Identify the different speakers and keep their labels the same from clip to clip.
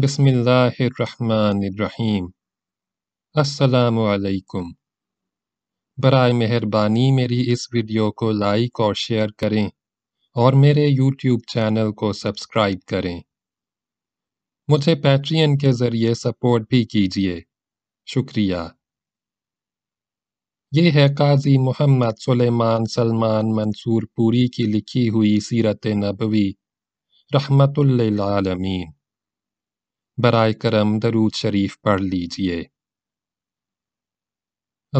Speaker 1: बसमिल्लाम असलकुम बर मेहरबानी मेरी इस वीडियो को लाइक और शेयर करें और मेरे यूट्यूब चैनल को सब्सक्राइब करें मुझे पैट्रियन के ज़रिए सपोर्ट भी कीजिए शुक्रिया ये है काजी मोहम्मद सुलेमान सलमान मंसूर पूरी की लिखी हुई सीरत नबवी रहमतुल्लामीन बर करम दरूद शरीफ पढ़ लीजिए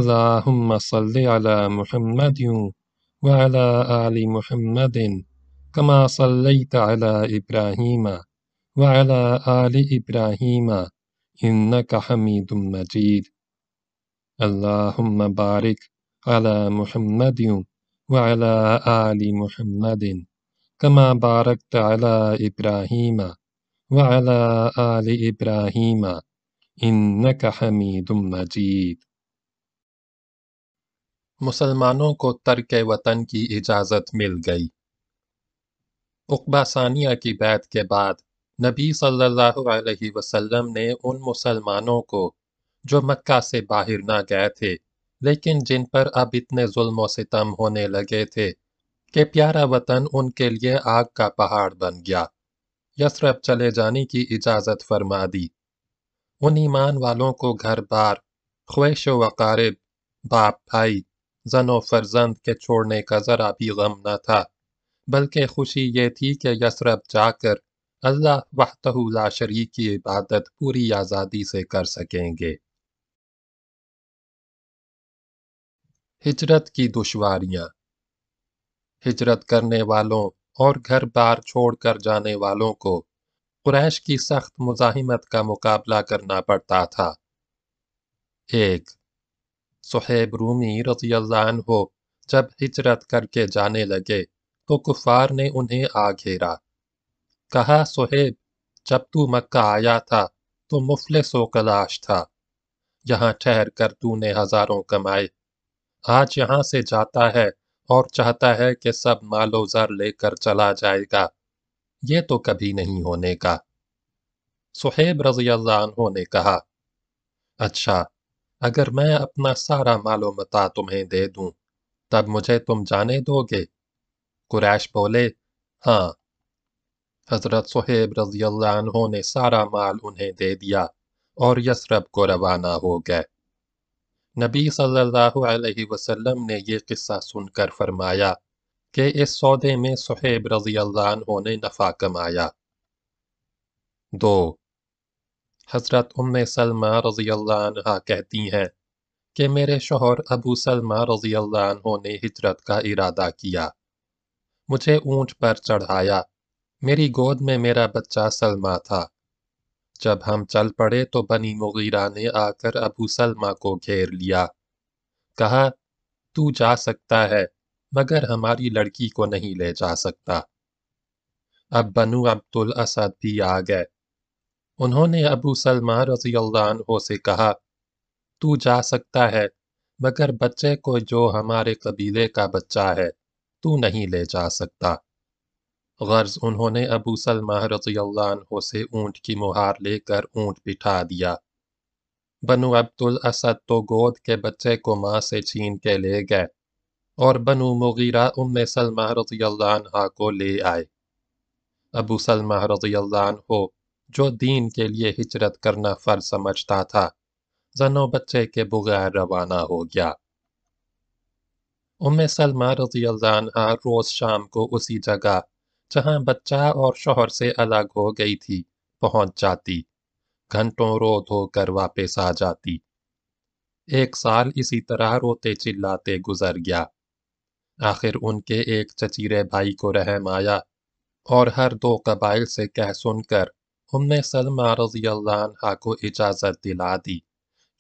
Speaker 1: अल्लाहुम्मा सल्लि अला मुहम्मद व अला आलि मुहम्मदिन कमा सल्लैत अला इब्राहीम व अला आलि इब्राहीम इन्नक हमीदुम मजीद अल्लाहुम्मा बारिक अला मुहम्मद व अला आलि मुहम्मदिन कमा बारकत अला इब्राहीम وعلى آل إبراهيم मुसलमानों को तर्क वतन की इजाज़त मिल गई उकबासानिया की बैत के बाद नबी सल्लल्लाहु अलैहि वसल्लम ने उन मुसलमानों को जो मक्का से बाहर ना गए थे लेकिन जिन पर अब इतने जुल्म सितम होने लगे थे कि प्यारा वतन उनके लिए आग का पहाड़ बन गया यसरफ चले जाने की इजाज़त फरमा दी उन ईमान वालों को घर बार ख्वैश वकारब बाप भाई जन व फर्जंद के छोड़ने का ज़रा भी गम न था बल्कि खुशी ये थी कि यसरफ जाकर अल्लाह वहतहुला शरीक की इबादत पूरी आज़ादी से कर सकेंगे हिजरत की दुश्वारियाँ हिजरत करने वालों और घर बार छोड़ कर जाने वालों को कुरैश की सख्त मुजाहिमत का मुकाबला करना पड़ता था एक सुहेब रूमी रजी हो जब हिजरत करके जाने लगे तो कुफार ने उन्हें आ घेरा कहा सुहेब जब तू मक्का आया था तो मुफल सो कलाश था यहाँ ठहर कर तूने हजारों कमाए आज यहाँ से जाता है और चाहता है कि सब मालोजार लेकर चला जाएगा यह तो कभी नहीं होने का सुहेब रजी अल्लाह ने कहा अच्छा अगर मैं अपना सारा मालो मता तुम्हें दे दूं तब मुझे तुम जाने दोगे कुरैश बोले हाँ हजरत सुहेब रजी अल्लाह ने सारा माल उन्हें दे दिया और यसरब को रवाना हो गए नबी सल्लल्लाहु अलैहि वसल्लम ने यह किस्सा सुनकर फरमाया कि इस सौदे में सुहेब रजी अल्लाह ने नफ़ा कमाया दो हज़रत उम सलमा रजी अल्लाह कहती हैं कि मेरे शोहर अबू सलमा रजी अल्लाह ने हिजरत का इरादा किया मुझे ऊंट पर चढ़ाया मेरी गोद में मेरा बच्चा सलमा था जब हम चल पड़े तो बनी मुगीरा ने आकर अबू सलमा को घेर लिया कहा तू जा सकता है मगर हमारी लड़की को नहीं ले जा सकता अब बनु अब्दुल असद भी आ गए उन्होंने अबू सलमा रजी अल्लाह से कहा तू जा सकता है मगर बच्चे को जो हमारे कबीले का बच्चा है तू नहीं ले जा सकता गर्ज उन्होंने अबू सलमा रजील्ला से ऊँट की मुहार लेकर ऊँट बिठा दिया बनु अब्दुल असद तो गोद के बच्चे को माँ से छीन के ले गए और बनु मुगीरा उम सलमा रजील्ला को ले आए अबू सलमा रजील्ला हो जो दीन के लिए हिजरत करना फ़र्ज समझता था जनो बच्चे के बगैर रवाना हो गया उम सलमा रजील्ला रोज़ शाम को उसी जगह जहां बच्चा और शोहर से अलग हो गई थी पहुंच जाती घंटों रो धो कर वापस आ जाती एक साल इसी तरह रोते चिल्लाते गुजर गया आखिर उनके एक चचीरे भाई को रहम आया और हर दो कबाइल से कह सुनकर उम्म सलमा रजी अल्लाह को इजाज़त दिला दी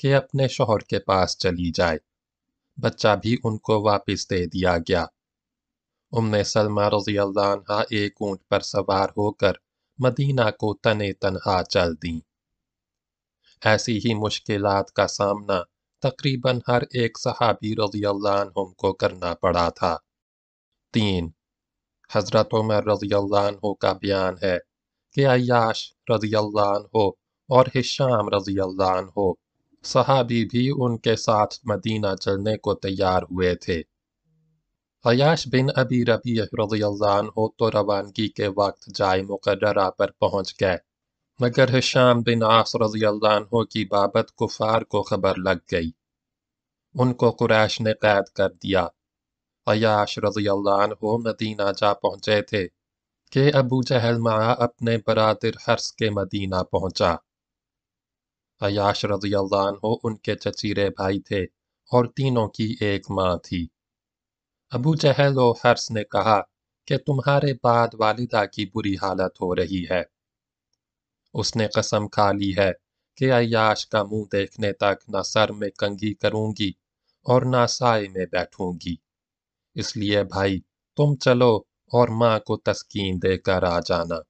Speaker 1: कि अपने शोहर के पास चली जाए बच्चा भी उनको वापस दे दिया गया उम्म सलमा रजी अल्लाह एक ऊंट पर सवार होकर मदीना को तने तनहा चल दी ऐसी ही मुश्किल का सामना तकरीबन हर एक सहाबी रजी अल्लाह को करना पड़ा था तीन हजरत उमर रजी अल्लाह का बयान है कि अयाश रजी अल्लाह और हिशाम रजी अल्लाह सहाबी भी उनके साथ मदीना चलने को तैयार हुए थे अयाश बिन अबी रबी हो तो रवानगी के वक्त जाए मुकर्रा पर पहुंच गए मगर हिशाम बिन आस हो की बाबत कुफार को खबर लग गई उनको कुरैश ने कैद कर दिया अयाश हो मदीना जा पहुंचे थे के अबू जहल माया अपने बरदर हर्स के मदीना पहुंचा अयाश हो उनके चचीरे भाई थे और तीनों की एक माँ थी अबू जहल और हर्ष ने कहा कि तुम्हारे बाद वालिदा की बुरी हालत हो रही है उसने कसम खा ली है कि अयाश का मुंह देखने तक न सर में कंगी करूंगी और ना साय में बैठूंगी इसलिए भाई तुम चलो और माँ को तस्कीन देकर आ जाना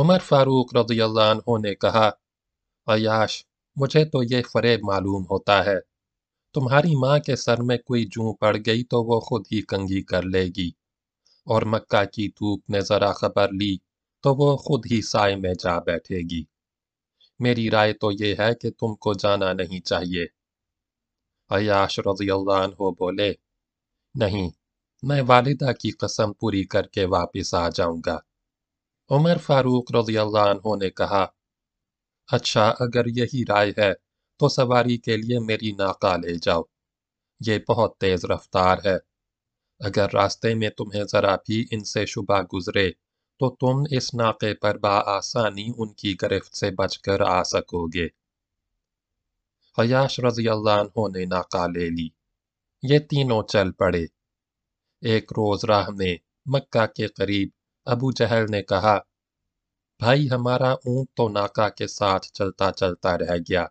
Speaker 1: उमर फारूक रजील्ला ने कहा अयाश मुझे तो ये फरेब मालूम होता है तुम्हारी माँ के सर में कोई जू पड़ गई तो वो खुद ही कंगी कर लेगी और मक्का की धूप ने ज़रा खबर ली तो वो खुद ही साय में जा बैठेगी मेरी राय तो ये है कि तुमको जाना नहीं चाहिए अयाश रजी हो बोले नहीं मैं वालिदा की कसम पूरी करके वापस आ जाऊंगा उमर फारूक रजी ने कहा अच्छा अगर यही राय है तो सवारी के लिए मेरी नाका ले जाओ ये बहुत तेज रफ्तार है अगर रास्ते में तुम्हें ज़रा भी इनसे शुबा गुजरे तो तुम इस नाके पर बासानी उनकी गिरफ्त से बचकर आ सकोगे हयाश रजी अल्लाह ने नाका ले ली ये तीनों चल पड़े एक रोज राह में मक्का के करीब अबू जहल ने कहा भाई हमारा ऊंट तो नाका के साथ चलता चलता रह गया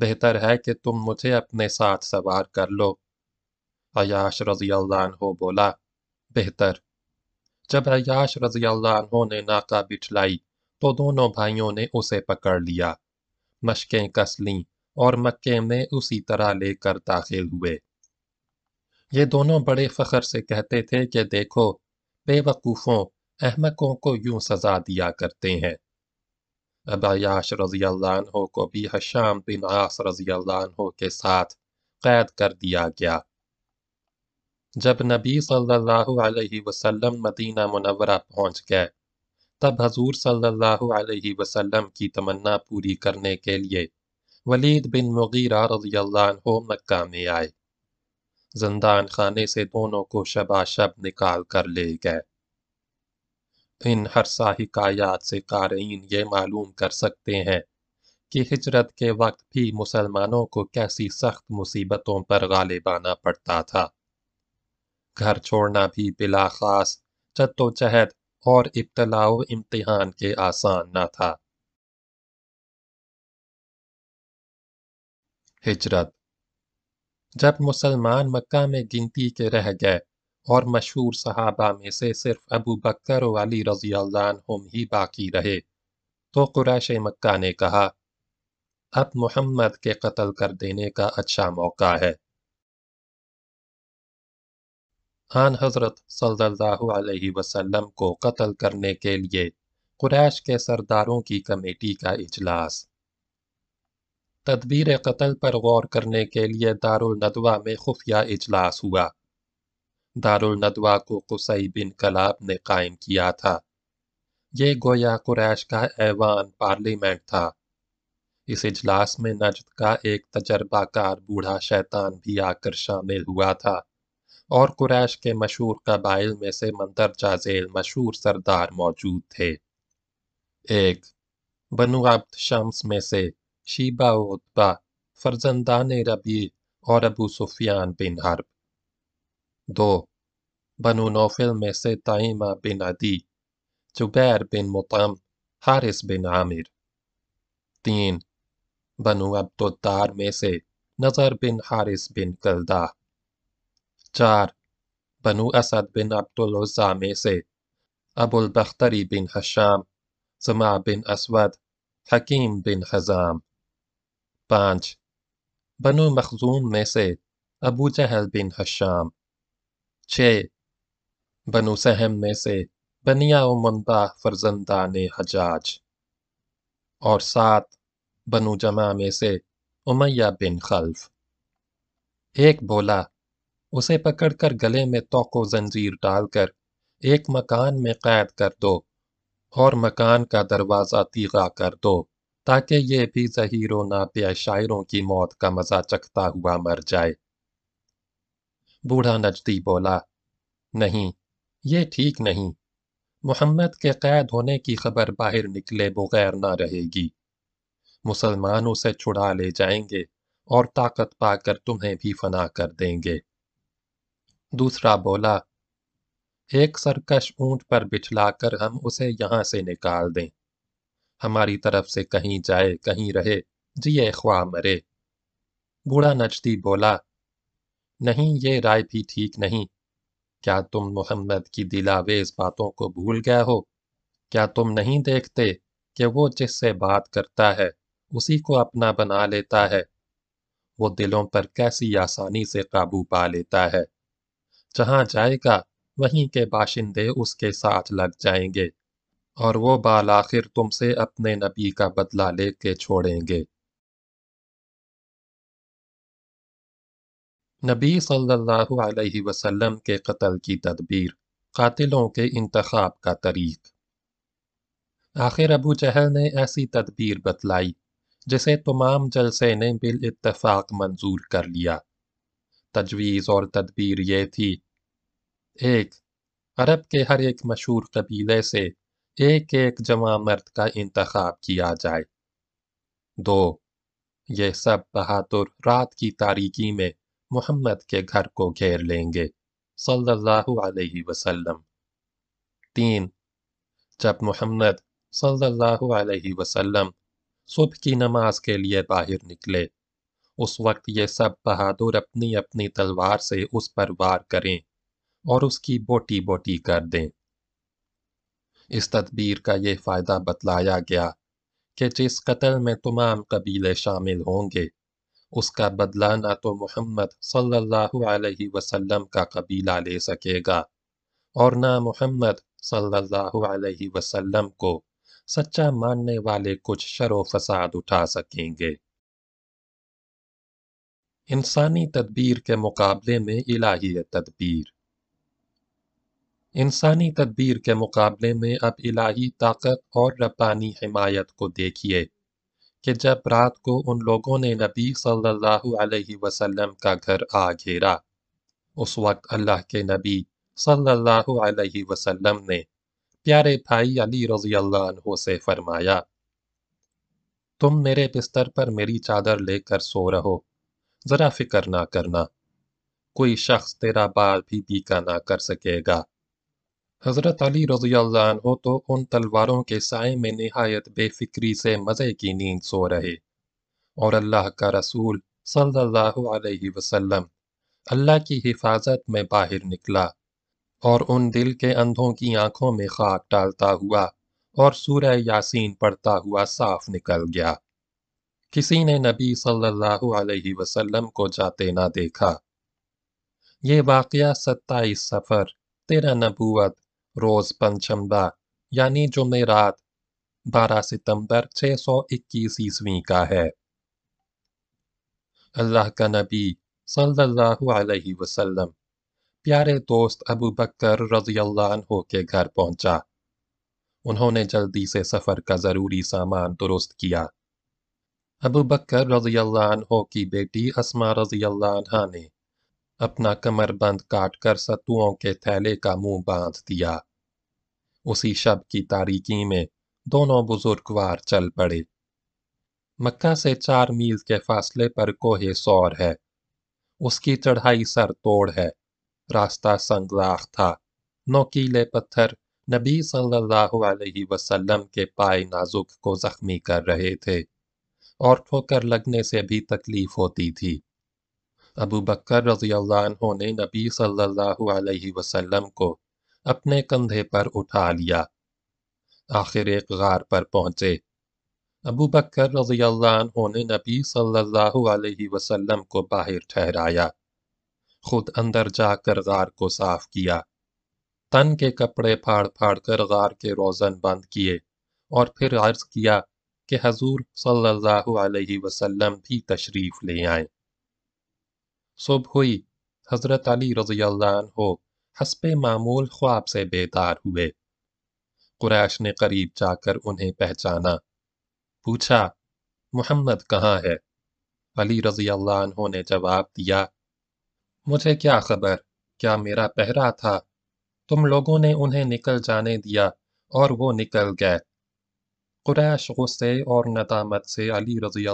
Speaker 1: बेहतर है कि तुम मुझे अपने साथ सवार कर लो अयाश रजी हो बोला बेहतर जब अयाश रजी ने नाका बिठलाई तो दोनों भाइयों ने उसे पकड़ लिया मशकें कस लीं और मक्के में उसी तरह लेकर दाखिल हुए ये दोनों बड़े फखर से कहते थे कि देखो बेवकूफ़ों अहमकों को यूं सजा दिया करते हैं अबायाश रजी अल्लाह को भी हशाम बिन आस रजी अल्लाह के साथ कैद कर दिया गया जब नबी सल्लल्लाहु अलैहि वसल्लम मदीना मुनवरा पहुंच गए तब हजूर सल्लल्लाहु अलैहि वसल्लम की तमन्ना पूरी करने के लिए वलीद बिन मुगीरा रजी अल्लाह मक्का में आए जिंदान खाने से दोनों को शबाशब निकाल कर ले गए इन हरसा हिकायात से कारीन ये मालूम कर सकते हैं कि हिजरत के वक्त भी मुसलमानों को कैसी सख्त मुसीबतों पर गालिब आना पड़ता था घर छोड़ना भी बिला खास जद्दोजहद और इब्तलाओ इम्तिहान के आसान न था हिजरत जब मुसलमान मक्का में गिनती के रह गए और मशहूर सहाबा में से सिर्फ अबू बकर वाली रजी हम ही बाकी रहे तो कुरैश मक्का ने कहा अब मोहम्मद के कत्ल कर देने का अच्छा मौका है आन हजरत सल्लल्लाहु अलैहि वसल्लम को कत्ल करने के लिए कुरैश के सरदारों की कमेटी का इजलास तदबीर कत्ल पर गौर करने के लिए दारुल नदवा में खुफिया इजलास हुआ दारुलनदवा को कुसई बिन कलाब ने कायम किया था ये गोया कुरैश का ऐवान पार्लियामेंट था इस इजलास में नजद का एक तजर्बाकार बूढ़ा शैतान भी आकर शामिल हुआ था और कुरैश के मशहूर कबाइल में से मंदरजा झेल मशहूर सरदार मौजूद थे एक बनु शम्स में से शीबा उतबा फरजंदान रबी और अबू सुफियान बिन हरब दो बनु नौफिल में से तयमा बिन अदी जुबैर बिन मुतम हारिस बिन आमिर तीन बनु अब्दुद्दार तो में से नज़र बिन हारिस बिन कलदा चार बनु असद बिन अब्दुल्जा में से अबुल बख्तरी बिन हशाम जमा बिन असवद हकीम बिन हजाम पाँच बनु मखजूम में से अबू जहल बिन हशाम 6. बनु सहम में से बनिया उमनता फरजंदा ने हजाज और सात बनु जमा में से उमैया बिन खल्फ एक बोला उसे पकड़कर गले में तोको जंजीर डालकर एक मकान में कैद कर दो और मकान का दरवाज़ा तीगा कर दो ताकि ये भी जहीरों नाप्या शायरों की मौत का मज़ा चखता हुआ मर जाए बूढ़ा नजदी बोला नहीं ये ठीक नहीं मोहम्मद के कैद होने की खबर बाहर निकले बगैर ना रहेगी मुसलमान उसे छुड़ा ले जाएंगे और ताकत पाकर तुम्हें भी फना कर देंगे दूसरा बोला एक सरकश ऊंट पर कर हम उसे यहां से निकाल दें हमारी तरफ से कहीं जाए कहीं रहे जिए ख्वा मरे बूढ़ा नजदी बोला नहीं ये राय भी ठीक नहीं क्या तुम मोहम्मद की दिलावेज बातों को भूल गए हो क्या तुम नहीं देखते कि वो जिससे बात करता है उसी को अपना बना लेता है वो दिलों पर कैसी आसानी से काबू पा लेता है जहाँ जाएगा वहीं के बाशिंदे उसके साथ लग जाएंगे और वो बाल आखिर तुमसे अपने नबी का बदला लेके छोड़ेंगे नबी सल्लल्लाहु अलैहि वसल्लम के कत्ल की तदबीर कातिलों के इंतखब का तरीक आखिर अबू जहल ने ऐसी तदबीर बतलाई जिसे तमाम जलसे ने बिल इत्तफाक मंजूर कर लिया तजवीज़ और तदबीर ये थी एक अरब के हर एक मशहूर कबीले से एक एक जमा मर्द का इंतखब किया जाए दो ये सब बहादुर रात की तारीकी में मोहम्मद के घर को घेर लेंगे सल्लल्लाहु अलैहि वसल्लम तीन जब मोहम्मद सल्लल्लाहु अलैहि वसल्लम सुबह की नमाज के लिए बाहर निकले उस वक्त ये सब बहादुर अपनी अपनी तलवार से उस पर वार करें और उसकी बोटी बोटी कर दें इस तदबीर का ये फ़ायदा बतलाया गया कि जिस कत्ल में तमाम कबीले शामिल होंगे उसका बदला ना तो मोहम्मद सल्लल्लाहु अलैहि वसल्लम का कबीला ले सकेगा और ना मोहम्मद सल्लल्लाहु अलैहि वसल्लम को सच्चा मानने वाले कुछ शरो फसाद उठा सकेंगे इंसानी तदबीर के मुकाबले में इलाही तदबीर इंसानी तदबीर के मुकाबले में अब इलाही ताकत और रब्बानी हिमायत को देखिए कि जब रात को उन लोगों ने नबी सल्लल्लाहु अलैहि वसल्लम का घर आ घेरा उस वक्त अल्लाह के नबी सल्लल्लाहु अलैहि वसल्लम ने प्यारे भाई अली रजी अल्लाह से फरमाया तुम मेरे बिस्तर पर मेरी चादर लेकर सो रहो ज़रा फिक्र ना करना कोई शख्स तेरा बाल भी पीका ना कर सकेगा हज़रत अली रज़ील्ला तो उन तलवारों के साय में नहायत बेफिक्री से मज़े की नींद सो रहे और अल्लाह का रसूल सल्लल्लाहु अलैहि वसल्लम अल्लाह की हिफाजत में बाहर निकला और उन दिल के अंधों की आंखों में खाक डालता हुआ और सूरह यासीन पढ़ता हुआ साफ निकल गया किसी ने नबी सल्लल्लाहु अलैहि वसल्लम को जाते ना देखा ये वाक़ सत्ताईस सफ़र तेरा नबूत रोज़ पंचमबा यानी जुमेरात 12 सितंबर 621 ईस्वी का है अल्लाह का नबी सल्लल्लाहु अलैहि वसल्लम प्यारे दोस्त अबू बकर रजी अल्लाह के घर पहुंचा उन्होंने जल्दी से सफ़र का ज़रूरी सामान दुरुस्त किया अबू बकर रजी अल्लाह की बेटी अस्मा रजी अल्लाह ने अपना कमर बंद काट कर सत्तुओं के थैले का मुंह बांध दिया उसी शब की तारीकी में दोनों बुजुर्गवार चल पड़े मक्का से चार मील के फासले पर कोहे सौर है उसकी चढ़ाई सर तोड़ है रास्ता संगराख था नोकीले पत्थर नबी सल्लल्लाहु अलैहि वसल्लम के पाए नाजुक को जख्मी कर रहे थे और ठोकर लगने से भी तकलीफ होती थी अबू बकर रजील्ला ने नबी सल्लल्लाहु अलैहि वसल्लम को अपने कंधे पर उठा लिया आखिर एक गार पर पहुंचे अबू बकर रजील्ला ने नबी सल्लल्लाहु अलैहि वसल्लम को बाहर ठहराया खुद अंदर जाकर गार को साफ किया तन के कपड़े फाड़ फाड़ कर गार के रोज़न बंद किए और फिर अर्ज किया कि हजूर सल्लल्लाहु अलैहि वसल्लम भी तशरीफ़ ले आए सुबह हुई हज़रत अली रज़ी हो हसब मामूल ख्वाब से बेदार हुए कुरैश ने करीब जाकर उन्हें पहचाना पूछा मोहम्मद कहाँ है अली रज़ी ने जवाब दिया मुझे क्या खबर क्या मेरा पहरा था तुम लोगों ने उन्हें निकल जाने दिया और वो निकल गए कुरैश गुस्से और नदामत से अली रज़ी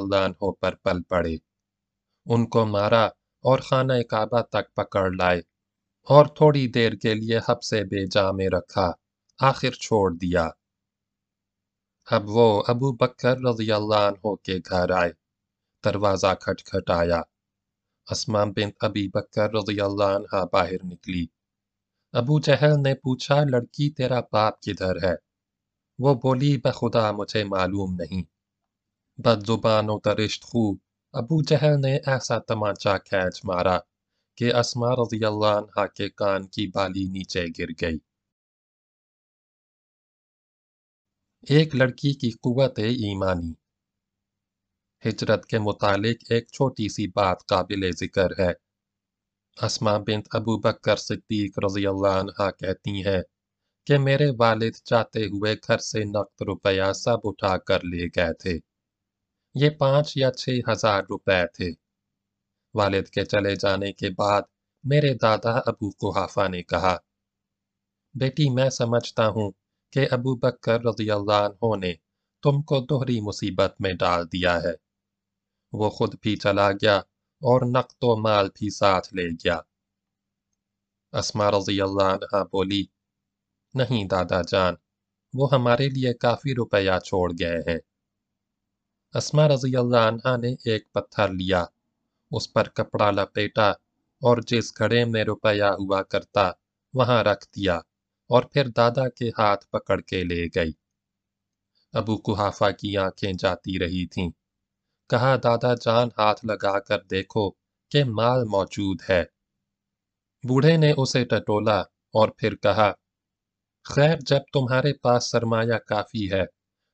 Speaker 1: हो पर पल पड़े उनको मारा और खाना काबा तक पकड़ लाए और थोड़ी देर के लिए हबसे बेजा में रखा आखिर छोड़ दिया अब वो अबू बकर रजी अल्लाह के घर आए दरवाज़ा खटखटाया असमा बिन अबी बकर रजी बाहर निकली अबू जहल ने पूछा लड़की तेरा बाप किधर है वो बोली बखुदा मुझे मालूम नहीं बदजुबान व रिश्त खूब अबू जहल ने ऐसा तमाचा कैच मारा कि असमा रजियल्ला के कान की बाली नीचे गिर गई एक लड़की की कुत ईमानी हिजरत के मुतालिक एक छोटी सी बात काबिल जिक्र है असमा बिन अबू बकर सिद्दीक अल्लाह कहती हैं कि मेरे वालिद जाते हुए घर से नकद रुपया सब उठा कर ले गए थे ये पांच या छह हजार रुपए थे वालिद के चले जाने के बाद मेरे दादा अबू कुहाफा ने कहा बेटी मैं समझता हूँ कि अबू बकर रजील्ला ने तुमको दोहरी मुसीबत में डाल दिया है वो खुद भी चला गया और नकदो माल भी साथ ले गया असमा रजील्ला बोली नहीं दादा जान वो हमारे लिए काफी रुपया छोड़ गए हैं असमा रजी अल्लाह ने एक पत्थर लिया उस पर कपड़ा लपेटा और जिस घड़े में रुपया हुआ करता वहां रख दिया और फिर दादा के हाथ पकड़ के ले गई अबू कुहाफा की आंखें जाती रही थीं। कहा दादा जान हाथ लगा कर देखो कि माल मौजूद है बूढ़े ने उसे टटोला और फिर कहा खैर जब तुम्हारे पास सरमाया काफी है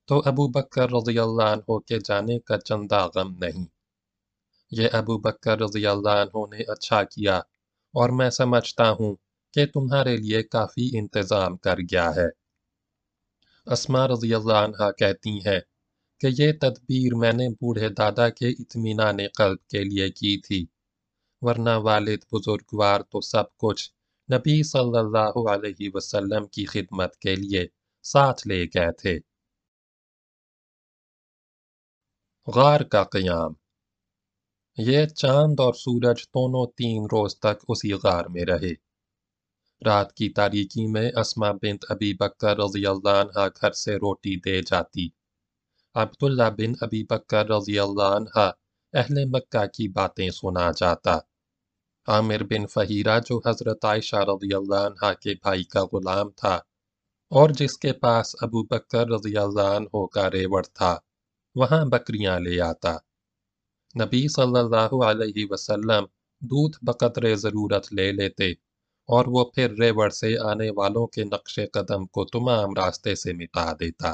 Speaker 1: तो अबू बकर रजील्ला के जाने का चंदा गम नहीं ये अबू बकर रजील्ला ने अच्छा किया और मैं समझता हूँ कि तुम्हारे लिए काफ़ी इंतज़ाम कर गया है असमा रजील्ला कहती हैं कि ये तदबीर मैंने बूढ़े दादा के इतमान कल्ब के लिए की थी वरना वालिद बुजुर्गवार तो सब कुछ नबी सल्लल्लाहु अलैहि वसल्लम की खिदमत के लिए साथ ले गए थे गार का क़याम ये चांद और सूरज दोनों तीन रोज़ तक उसी गार में रहे रात की तारीकी में असमा बिन अबी बकर रजी घर से रोटी दे जाती अब्दुल्ला बिन अबी बकर रजी अहल मक्का की बातें सुना जाता आमिर बिन फ़हीरा जो हज़रत आयशा रजी के भाई का ग़ुलाम था और जिसके पास अबू बकर रजी का रेवड़ था वहाँ बकरियाँ ले आता नबी सल्लल्लाहु अलैहि वसल्लम दूध बकतरे ज़रूरत ले लेते और वो फिर रेवड़ से आने वालों के नक्श कदम को तमाम रास्ते से मिटा देता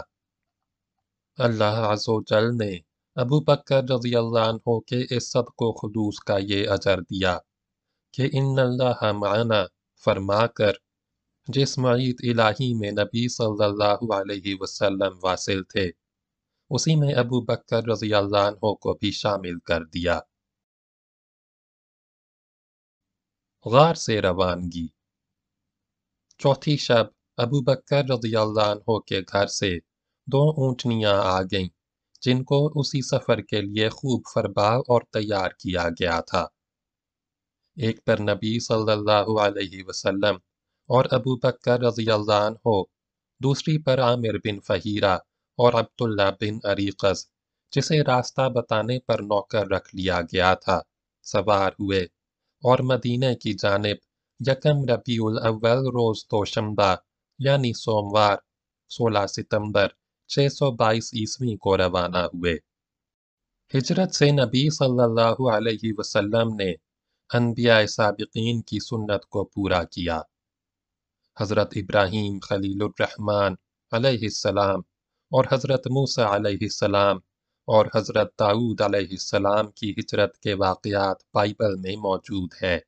Speaker 1: अल्लाह आजोजल ने अबू बकर रजी अल्लाह के इस सब को खदूस का ये अजर दिया कि इन अल्लाह माना फरमा कर जिस मईद इलाही में नबी सल्लल्लाहु अलैहि वसल्लम वासिल थे उसी में अबू बकर रजी को भी शामिल कर दिया गार से रवानगी चौथी शब अबू बकर रजियाल अल्लाह के घर से दो ऊँटनियाँ आ गईं जिनको उसी सफ़र के लिए खूब फरबाव और तैयार किया गया था एक पर नबी सल्लल्लाहु अलैहि वसल्लम और अबू बकर रजी हो दूसरी पर आमिर बिन फ़हीरा और अब्दुल्ला बिन अरीकस जिसे रास्ता बताने पर नौकर रख लिया गया था सवार हुए और मदीने की जानब यकम रबीउल अव्वल रोज तोशंबा यानी सोमवार 16 सितंबर 622 ईस्वी को रवाना हुए हिजरत से नबी सल्लल्लाहु अलैहि वसल्लम ने अनबिया साबिकीन की सुन्नत को पूरा किया हज़रत रहमान अलैहि सलाम और हज़रत मूसा सलाम और हज़रत दाऊद सलाम की हिजरत के वाक़ात बाइबल में मौजूद हैं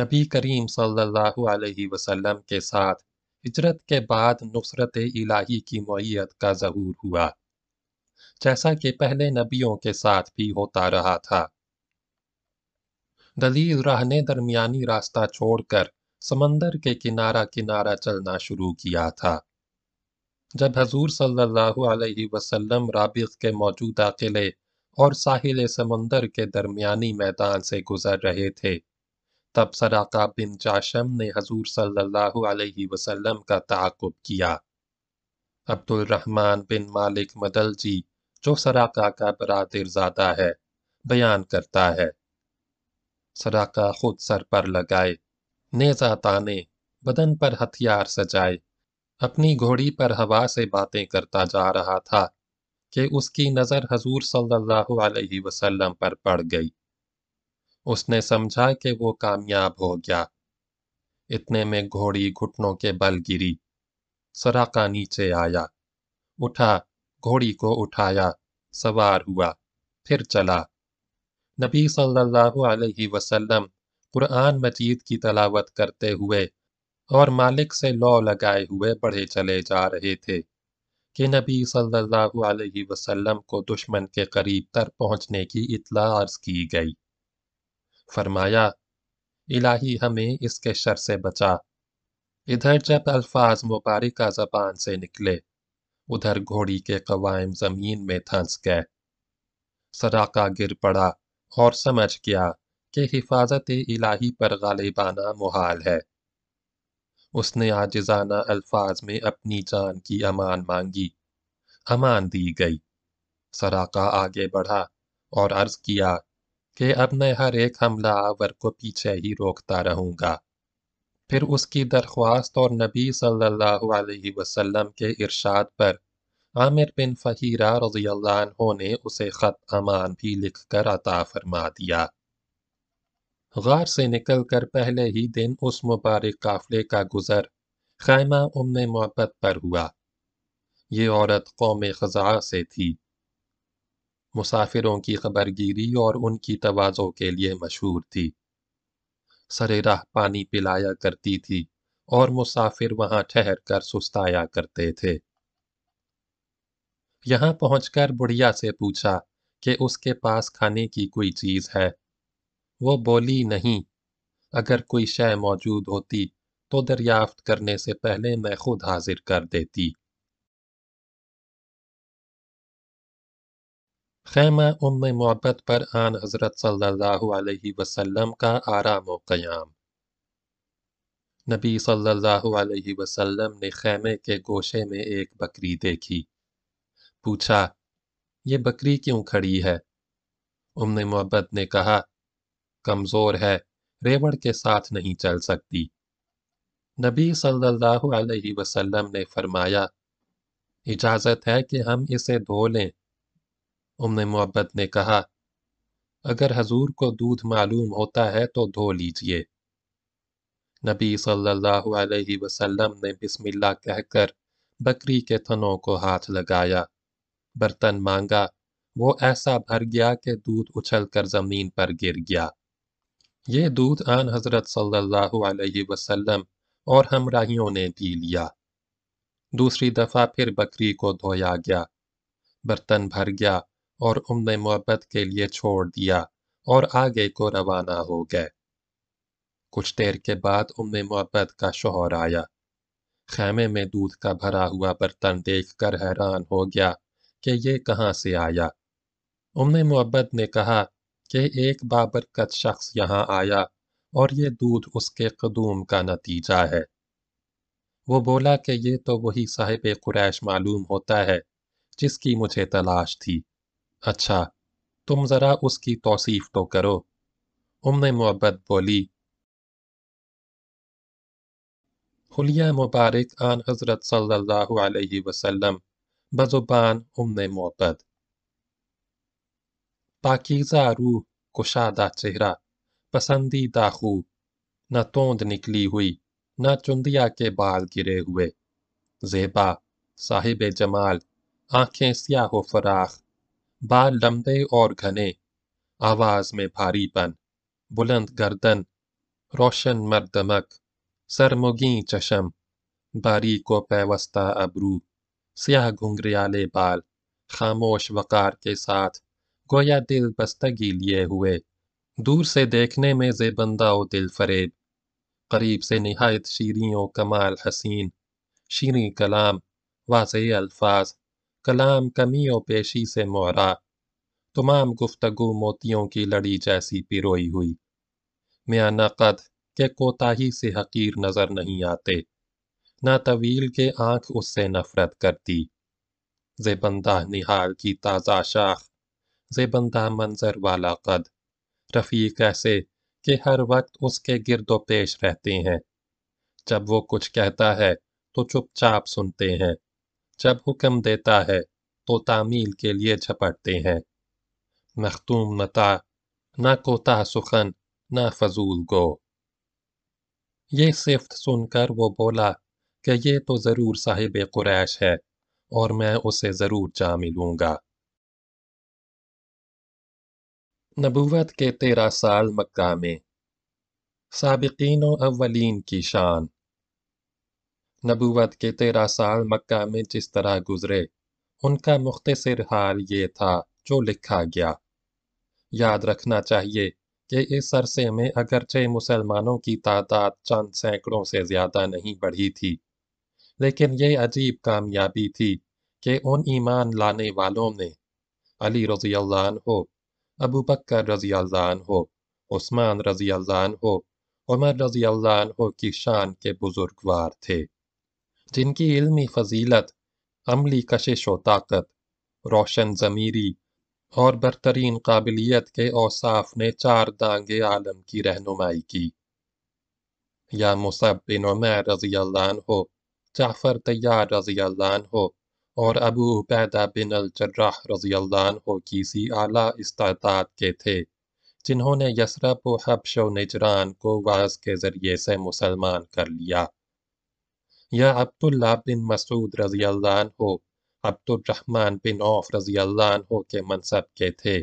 Speaker 1: नबी करीम सल्लल्लाहु अलैहि वसल्लम के साथ हिजरत के बाद नुसरत इलाही की मैत का जहूर हुआ जैसा कि पहले नबियों के साथ भी होता रहा था दलील राह ने दरमियानी रास्ता छोड़कर समंदर के किनारा किनारा चलना शुरू किया था जब हजूर सल्लल्लाहु अलैहि वसल्लम राबिग के मौजूदा किले और साहिल समंदर के दरमियानी मैदान से गुजर रहे थे तब सराका बिन जाशम ने हजूर सल्लल्लाहु अलैहि वसल्लम का ताकुब किया अब्दुल रहमान बिन मालिक मदल जी जो सराका का बरादरजादा है बयान करता है सराका खुद सर पर लगाए नेजा ताने बदन पर हथियार सजाए अपनी घोड़ी पर हवा से बातें करता जा रहा था कि उसकी नज़र हजूर सल्लल्लाहु अलैहि वसल्लम पर पड़ गई उसने समझा कि वो कामयाब हो गया इतने में घोड़ी घुटनों के बल गिरी सराका नीचे आया उठा घोड़ी को उठाया सवार हुआ फिर चला नबी सल्लल्लाहु अलैहि वसल्लम कुरान मजीद की तलावत करते हुए और मालिक से लौ लगाए हुए पढ़े चले जा रहे थे कि नबी सल्लल्लाहु अलैहि वसल्लम को दुश्मन के करीब तर पहुंचने की इतला अर्ज की गई फरमाया इलाही हमें इसके शर से बचा इधर जब अल्फाज मुबारका जबान से निकले उधर घोड़ी के कवायम जमीन में धंस गए सराका गिर पड़ा और समझ गया कि हिफाजत इलाही पर गालिबाना मुहाल है उसने आजिज़ाना अल्फाज में अपनी जान की अमान मांगी अमान दी गई सराका आगे बढ़ा और अर्ज किया कि अब मैं हर एक हमला आवर को पीछे ही रोकता रहूंगा फिर उसकी दरख्वास्त और नबी सल्लल्लाहु अलैहि वसल्लम के इरशाद पर आमिर बिन फ़हीरा अन्हु ने उसे ख़त अमान भी लिख कर अता फरमा दिया गार से निकल कर पहले ही दिन उस मुबारक काफले का गुजर खैमा उम्म मोहब्बत पर हुआ ये औरत कौम खजा से थी मुसाफिरों की खबरगिरी और उनकी तवाज़ों के लिए मशहूर थी सरे राह पानी पिलाया करती थी और मुसाफिर वहां ठहर कर सुस्ताया करते थे यहां पहुंचकर बुढ़िया से पूछा कि उसके पास खाने की कोई चीज है वो बोली नहीं अगर कोई शय मौजूद होती तो दरियाफ्त करने से पहले मैं खुद हाजिर कर देती खैमा उम मोहब्बत पर आन हज़रत सल्लल्लाहु अलैहि वसल्लम का आराम व क़याम नबी सल्लल्लाहु अलैहि वसल्लम ने खैमे के गोशे में एक बकरी देखी पूछा ये बकरी क्यों खड़ी है उमने मोहब्बत ने कहा कमज़ोर है रेवड़ के साथ नहीं चल सकती नबी सल्लल्लाहु अलैहि वसल्लम ने फरमाया इजाज़त है कि हम इसे धो लें उमने मोहब्बत ने कहा अगर हजूर को दूध मालूम होता है तो धो लीजिए नबी सल्लल्लाहु अलैहि वसल्लम ने बिस्मिल्लाह कहकर बकरी के थनों को हाथ लगाया बर्तन मांगा वो ऐसा भर गया कि दूध उछलकर जमीन पर गिर गया ये दूध आन हज़रत सल्लल्लाहु अलैहि वसल्लम और हमराहियों ने पी लिया दूसरी दफ़ा फिर बकरी को धोया गया बर्तन भर गया और उम्र मोहब्बत के लिए छोड़ दिया और आगे को रवाना हो गए कुछ देर के बाद उम्र मोहब्बत का शोहर आया खैमे में दूध का भरा हुआ बर्तन देख कर हैरान हो गया कि ये कहाँ से आया उम्र मोहब्बत ने कहा कि एक बाबरकत शख्स यहाँ आया और ये दूध उसके कदूम का नतीजा है वो बोला कि ये तो वही साहिब कुरैश मालूम होता है जिसकी मुझे तलाश थी अच्छा तुम ज़रा उसकी तोसीफ़ तो करो उम्र मोहब्बत बोली हुलिया मुबारक आन हज़रत सल्लल्लाहु अलैहि वसल्लम बज़ुबान उम्र मोहब्बत पाकिजा रूह कुशादा चेहरा पसंदीदा खूब न तोंद निकली हुई न चुंदिया के बाल गिरे हुए जेबा साहिब जमाल आंखें स्याह फराख बाल लंबे और घने आवाज में भारीपन बुलंद गर्दन रोशन मर्दमक सरमुगी चशम बारी को पैवस्ता अबरू स्याह घुंघरियाले बाल खामोश वकार के साथ गोया दिल बस्तगी लिए हुए दूर से देखने में जेबंदाओ दिल फरेब करीब से नहायत शीरियों कमाल हसीन शीरी कलाम वाज अल्फाज कलाम कमी व पेशी से मोहरा तमाम गुफ्तगु मोतियों की लड़ी जैसी पिरोई हुई म्याना कद के कोताही से हकीर नज़र नहीं आते ना तवील के आंख उससे नफरत करती जेबंदा निहाल की ताज़ा शाख जेबन मंजर वाला कद रफ़ीक ऐसे कि हर वक्त उसके गिरदो पेश रहते हैं जब वो कुछ कहता है तो चुपचाप सुनते हैं जब हुक्म देता है तो तामील के लिए झपटते हैं मखतूम नता ना कोता सुखन ना फजूल गो ये सिफ्त सुनकर वो बोला कि ये तो ज़रूर साहिब कुरैश है और मैं उसे ज़रूर जा मिलूँगा नबूवत के तेरह साल मक्का में सबकिन अव्वलिन की शान नबूवत के तेरह साल मक्का में जिस तरह गुजरे उनका मुख्तर हाल ये था जो लिखा गया याद रखना चाहिए कि इस अरसे में अगरचे मुसलमानों की तादाद चंद सैकड़ों से ज़्यादा नहीं बढ़ी थी लेकिन ये अजीब कामयाबी थी कि उन ईमान लाने वालों ने अली रजी हो अबू Abu Bakr रज़ियल्लाहु उस्मान रज़ियल्लाहु उमर रज़ियल्लाहु की शान के बुज़ुर्गवार थे जिनकी इल्मी फजीलत अमली कशिश व ताकत रोशन ज़मीरी और बरतरीन काबिलियत के औसाफ ने चार दांगे आलम की रहनुमाई की या मुसब बिन उमर रज़ियल्लाहु जाफ़र तैयार रज़ियल्लाहु और अबू पैदा बिन अलजर्राह रज़ी किसी आला इस्तात के थे जिन्होंने यसरब व हबश व निजरान को वाज के ज़रिए से मुसलमान कर लिया यह अब्दुल्ला बिन मसूद रज़ी हो अब्दुलरहमान बिन औफ रज़ी हो के मनसब के थे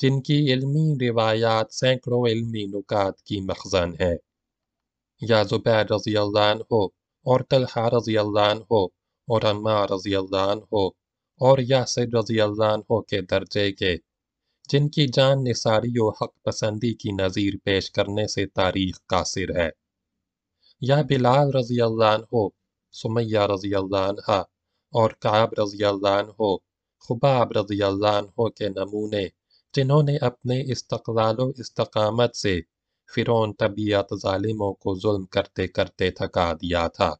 Speaker 1: जिनकी इलमी रिवायात सैकड़ों इल्मी नुकात की मखजन है या ज़ुबैर रज़ी हो और तलहा रज़ी हो और अम्मा रजी हो और यासर रजी हो के दर्जे के जिनकी जान निसारी व हक पसंदी की नज़ीर पेश करने से तारीख कासिर है या बिलाल रजी हो सुमैया रजी और काब रजी हो खुबाब रजी हो के नमूने जिन्होंने अपने इस्तकलाल इस्तकामत से फ़िरौन तबीयत ालिमों को जुल्म करते करते थका दिया था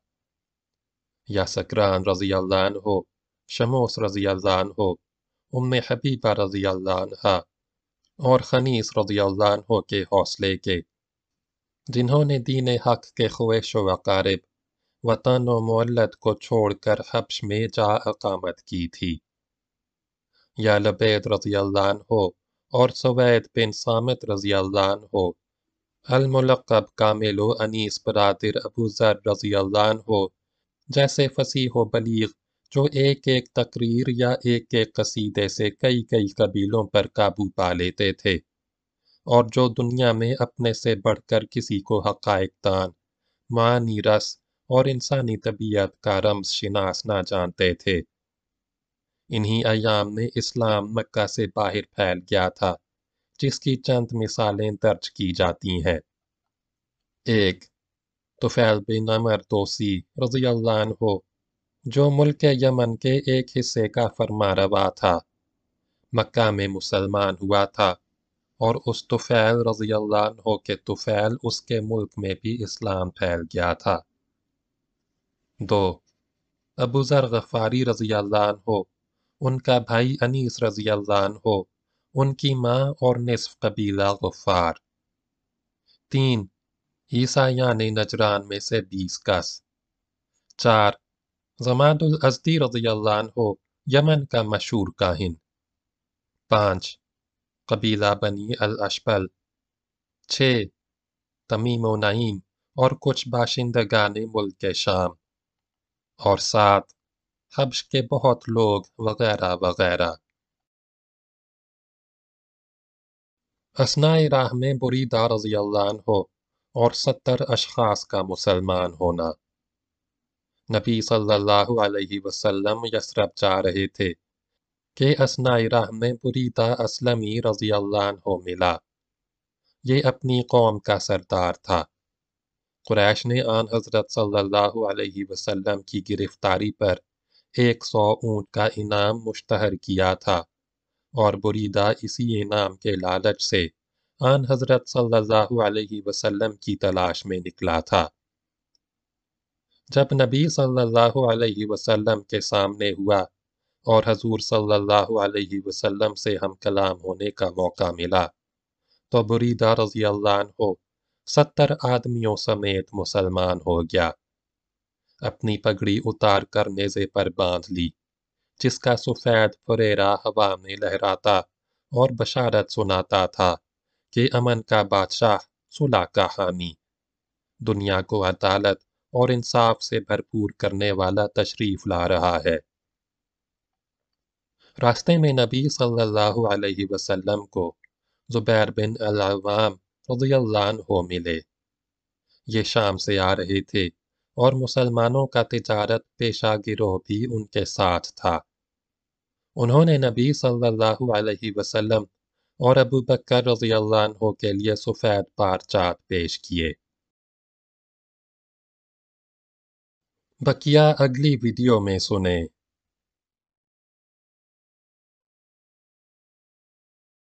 Speaker 1: या सकरान रजी अल्लाह हो शमोस रजी अल्लाह हो उम हबीबा रजी अल्लाह और खनीस रजी अल्लाह हो के हौसले के जिन्होंने दीन हक के ख्वेश वकारब वतन व मोलत को छोड़ कर हब्श में जा अकामत की थी या लबैद रजी अल्लाह हो और सवैद बिन सामत रजी अल्लाह हो अलमलकब कामिल अनीस बरदर अबू जर रजी अल्लाह हो जैसे फसी हो बलीग जो एक एक तकरीर या एक एक कसीदे से कई कई कबीलों पर काबू पा लेते थे और जो दुनिया में अपने से बढ़कर किसी को हकायक दान मानी रस और इंसानी तबीयत का रम्स शिनास ना जानते थे इन्हीं अयाम में इस्लाम मक्का से बाहर फैल गया था जिसकी चंद मिसालें दर्ज की जाती हैं एक तुफैल तो बिन अमर दोसी अल्लाह हो जो मुल्क यमन के एक हिस्से का फरमा रवा था मक्का में मुसलमान हुआ था और उस तुफैल अल्लाह हो के तुफैल उसके मुल्क में भी इस्लाम फैल गया था दो अबू ज़र गफ़ारी अल्लाह हो उनका भाई अनीस अल्लाह हो उनकी माँ और निसफ कबीला गफ़ार तीन ने नजरान में से बीस कस चार जमातुल अजदी रजील्ला यमन का मशहूर काहिन पाँच कबीला बनी अल अशबल छः तमीम नईम और कुछ बाशिंदगान मुल्क के शाम और सात हब्श के बहुत लोग वगैरह वगैरह असनाए राह में बुरीदा रजी हो और सत्तर अशखास का मुसलमान होना नबी सल्लल्लाहु अलैहि वसल्लम यसरफ जा रहे थे कि असनाई राह में बुरीदा असलमी रजी हो मिला ये अपनी कौम का सरदार था कुरैश ने आन हजरत सल्लल्लाहु अलैहि वसल्लम की गिरफ्तारी पर एक सौ ऊँट का इनाम मुश्तहर किया था और बुरीदा इसी इनाम के लालच से आन हजरत सल्लल्लाहु अलैहि वसल्लम की तलाश में निकला था जब नबी सल्लल्लाहु अलैहि वसल्लम के सामने हुआ और हजूर सल्लल्लाहु अलैहि वसल्लम से हम कलाम होने का मौका मिला तो बुरीदा रजी हो सत्तर आदमियों समेत मुसलमान हो गया अपनी पगड़ी उतार कर मेजे पर बांध ली जिसका सफ़ेद फुरेरा हवा में लहराता और बशारत सुनाता था के अमन का बादशाह सुलह का हामी दुनिया को अदालत और इंसाफ से भरपूर करने वाला तशरीफ ला रहा है रास्ते में नबी सल्लल्लाहु अलैहि वसल्लम को जुबैर बिन अलावाम हो मिले ये शाम से आ रहे थे और मुसलमानों का तिजारत पेशा गिरोह भी उनके साथ था उन्होंने नबी सल्लल्लाहु अलैहि वसल्लम और अबू बकर रजी अल्लाह के लिए सफ़ेद पारचात पेश किए बकिया अगली वीडियो में सुने